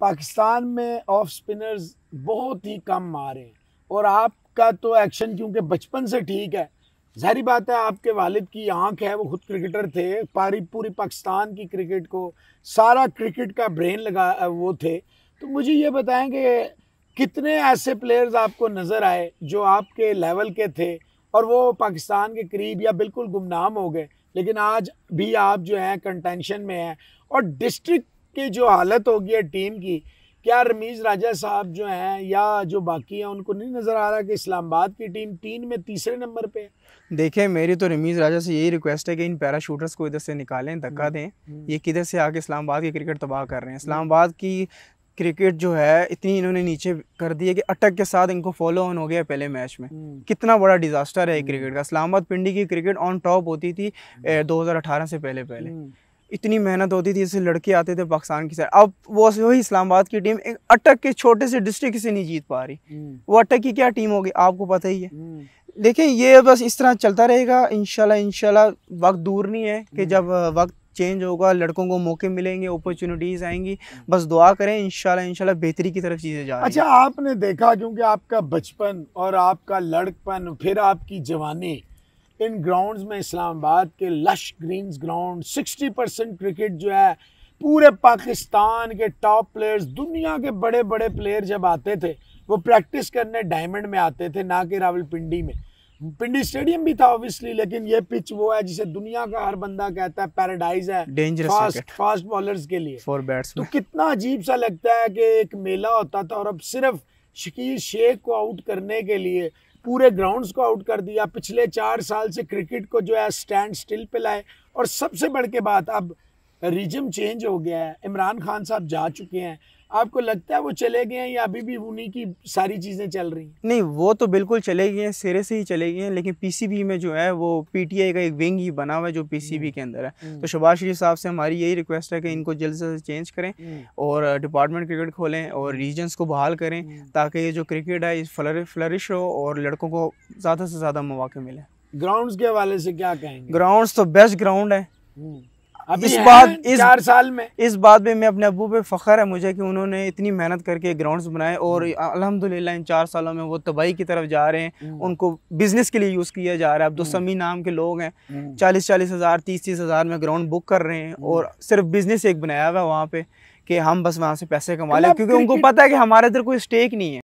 पाकिस्तान में off spinners बहुत ही कम मारे और आपका तो एक्शन क्योंकि बचपन से ठीक है जहरी बात है आपके वालिद की आंख है वो खुद क्रिकेटर थे पारी पूरी पाकिस्तान की क्रिकेट को सारा क्रिकेट का ब्रेन लगा वो थे तो मुझे ये बताएं कि कितने ऐसे प्लेयर्स आपको नज़र आए जो आपके लेवल के थे और वो पाकिस्तान के करीब या बिल्कुल गुमनाम हो गए लेकिन आज भी आप जो हैं कंटेंशन में हैं और डिस्ट्रिक्ट की जो हालत होगी है टीम की क्या रमीज राजा साहब जो हैं या जो बाकी हैं उनको नहीं नज़र आ रहा कि इस्लामाबाद की टीम तीन में तीसरे नंबर पे है देखिए मेरी तो रमीज राजा से यही रिक्वेस्ट है कि इन पैराशूटर्स को इधर से निकालें धक्का हम्म, दें हम्म। ये किधर से आके इस्लामाबाद की क्रिकेट तबाह कर रहे हैं इस्लामाबाद की क्रिकेट जो है इतनी इन्होंने नीचे कर दी है कि अटक के साथ इनको फॉलो ऑन हो गया पहले मैच में हम्म। कितना बड़ा डिजास्टर है क्रिकेट का इस्लामाबाद पिंडी की क्रिकेट ऑन टॉप होती थी दो से पहले पहले इतनी मेहनत होती थी जैसे लड़के आते थे पाकिस्तान की साइड अब वो वही इस्लामाबाद की टीम एक अटक के छोटे से डिस्ट्रिक्ट से नहीं जीत पा रही हम्म। वो अटक की क्या टीम होगी आपको पता ही है हम्म। देखिए ये बस इस तरह चलता रहेगा इनशाला इनशाला वक्त दूर नहीं है कि हम्म। जब वक्त चेंज होगा लड़कों को मौके मिलेंगे अपॉर्चुनिटीज़ आएंगी बस दुआ करें इंशाल्लाह इंशाल्लाह बेहतरी की तरफ चीज़ें जा अच्छा आपने देखा क्योंकि आपका बचपन और आपका लड़कपन फिर आपकी जवानी इन ग्राउंड्स में इस्लामाबाद के lush greens ground 60 percent cricket जो है पूरे पाकिस्तान के टॉप प्लेयर्स दुनिया के बड़े बड़े प्लेयर जब आते थे वो प्रैक्टिस करने डायमंड में आते थे ना कि रावलपिंडी में पिंडी स्टेडियम भी था ऑब्वियसली लेकिन ये पिच वो है जिसे दुनिया का हर बंदा कहता है पैराडाइज है फास्ट फास्ट बॉलर्स के लिए फॉर बैट्स तो कितना अजीब सा लगता है कि एक मेला होता था और अब सिर्फ शकीर शेख को आउट करने के लिए पूरे ग्राउंड्स को आउट कर दिया पिछले चार साल से क्रिकेट को जो है स्टैंड स्टिल पे लाए और सबसे बढ़ के बात अब रिजम चेंज हो गया है इमरान खान साहब जा चुके हैं आपको लगता है वो चले गए हैं या अभी भी उन्हीं की सारी चीज़ें चल रही हैं नहीं वो तो बिल्कुल चले गए हैं सिरे से ही चले गए हैं लेकिन पीसीबी में जो है वो पीटीआई का एक विंग ही बना हुआ है जो पीसीबी हम्म, के अंदर है हम्म। तो शबाज शरीफ साहब से हमारी यही रिक्वेस्ट है कि इनको जल्द से जल्द चेंज करें हम्म। और डिपार्टमेंट क्रिकेट खोलें और रीजन्स को बहाल करें ताकि ये जो क्रिकेट है फ्लरिश हो और लड़कों को ज़्यादा से ज़्यादा मौाक़े मिले ग्राउंड्स के हवाले से क्या कहें ग्राउंड्स तो बेस्ट ग्राउंड है अब इस बात इस चार साल में इस बात में मैं अपने अबू पे फ़ख्र है मुझे कि उन्होंने इतनी मेहनत करके ग्राउंड्स बनाए और हम्म। अल्हम्दुलिल्लाह इन चार सालों में वो तबाही की तरफ जा रहे हैं हम्म। उनको बिजनेस के लिए यूज़ किया जा रहा है अब तो हम्म। समी नाम के लोग हैं चालीस चालीस हज़ार तीस तीस हज़ार में ग्राउंड बुक कर रहे हैं और सिर्फ बिजनेस एक बनाया हुआ है वहाँ पर कि हम बस वहाँ से पैसे कमा लें मतलब क्योंकि उनको पता है कि हमारे इधर कोई स्टेक नहीं है